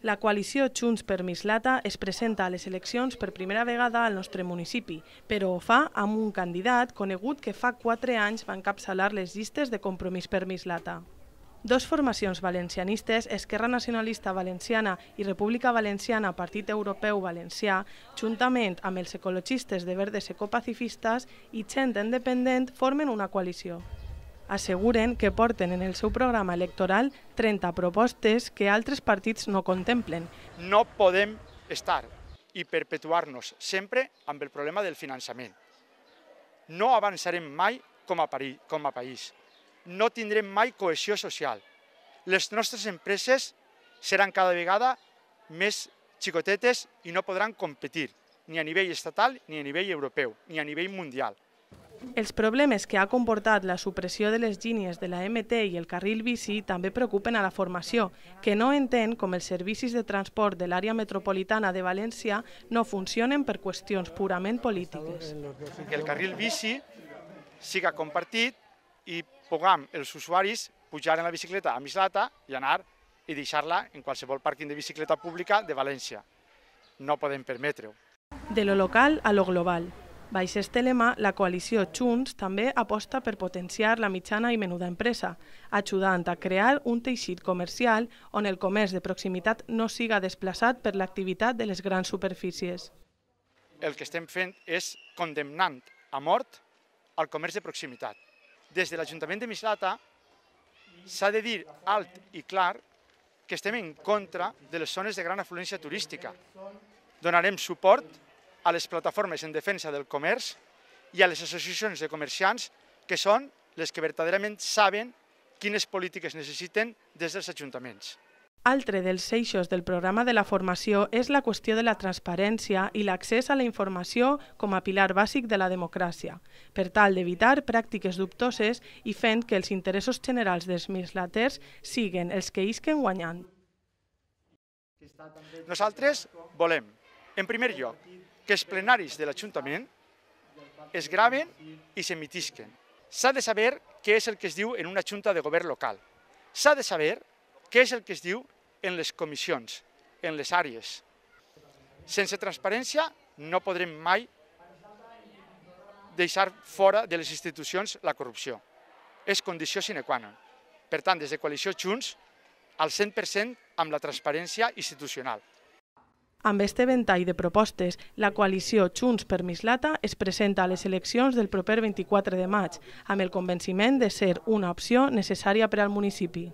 La coalició Junts per Mislata es presenta a les eleccions per primera vegada al nostre municipi, però ho fa amb un candidat conegut que fa quatre anys va encapçalar les llistes de compromís per Mislata. Dos formacions valencianistes, Esquerra Nacionalista Valenciana i República Valenciana Partit Europeu Valencià, juntament amb els ecologistes de Verdes Ecopacifistes i Gent Independent, formen una coalició asseguren que porten en el seu programa electoral 30 propostes que altres partits no contemplen. No podem estar i perpetuar-nos sempre amb el problema del finançament. No avançarem mai com a, pari, com a país. No tindrem mai cohesió social. Les nostres empreses seran cada vegada més xicotetes i no podran competir ni a nivell estatal, ni a nivell europeu, ni a nivell mundial. Els problemes que ha comportat la supressió de les línies de la MT i el carril bici també preocupen a la formació, que no entén com els servicis de transport de l'àrea metropolitana de València no funcionen per qüestions purament polítiques. Que el carril bici siga compartit i puguem els usuaris pujar en la bicicleta a Mislata i anar i deixar-la en qualsevol pàrquing de bicicleta pública de València. No podem permetre-ho. De lo local a lo global, Baix lema, la coalició Junts també aposta per potenciar la mitjana i menuda empresa, ajudant a crear un teixit comercial on el comerç de proximitat no siga desplaçat per l'activitat de les grans superfícies. El que estem fent és condemnant a mort el comerç de proximitat. Des de l'Ajuntament de Mislata s'ha de dir alt i clar que estem en contra de les zones de gran afluència turística. Donarem suport a les plataformes en defensa del comerç i a les associacions de comerciants, que són les que verdaderament saben quines polítiques necessiten des dels ajuntaments. Altre dels eixos del programa de la formació és la qüestió de la transparència i l'accés a la informació com a pilar bàsic de la democràcia, per tal d'evitar pràctiques dubtoses i fent que els interessos generals dels mislaters siguen els que isquen guanyant. Nosaltres volem, en primer lloc, que els plenaris de l'Ajuntament es graven i s'emitisquen. S'ha de saber què és el que es diu en una junta de govern local. S'ha de saber què és el que es diu en les comissions, en les àrees. Sense transparència no podrem mai deixar fora de les institucions la corrupció. És condició sine qua non. Per tant, des de Coalició Junts, al 100% amb la transparència institucional. Amb este ventall de propostes, la coalició Junts per Mislata es presenta a les eleccions del proper 24 de maig, amb el convenciment de ser una opció necessària per al municipi.